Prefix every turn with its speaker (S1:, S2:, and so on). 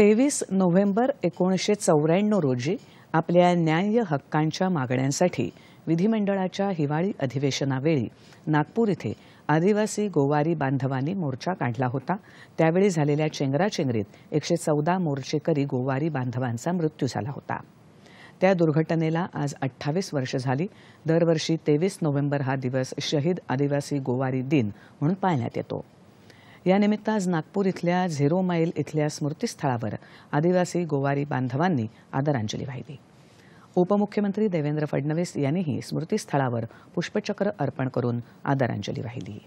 S1: तेवीस नोव्हेंबर एकोणीसशे चौऱ्याण्णव रोजी आपल्या न्याय्य हक्कांच्या मागण्यांसाठी विधिमंडळाच्या हिवाळी अधिवेशनावेळी नागपूर इथे आदिवासी गोवारी बांधवांनी मोर्चा काढला होता त्यावेळी झालेल्या चेंगराचेंगरीत एकशे चौदा मोर्चेकरी गोवारी बांधवांचा मृत्यू झाला होता त्या दुर्घटनेला आज अठ्ठावीस वर्ष झाली दरवर्षी तेवीस नोव्हेंबर हा दिवस शहीद आदिवासी गोवारी दिन म्हणून पाळण्यात येतो यानिमित्त आज नागपूर इथल्या झिरो माईल इथल्या स्मृतीस्थळावर आदिवासी गोवारी बांधवांनी आदरांजली वाहिली उपमुख्यमंत्री देवेंद्र फडणवीस यांनीही स्मृतीस्थळावर पुष्पचक्र अर्पण करून आदरांजली वाहिली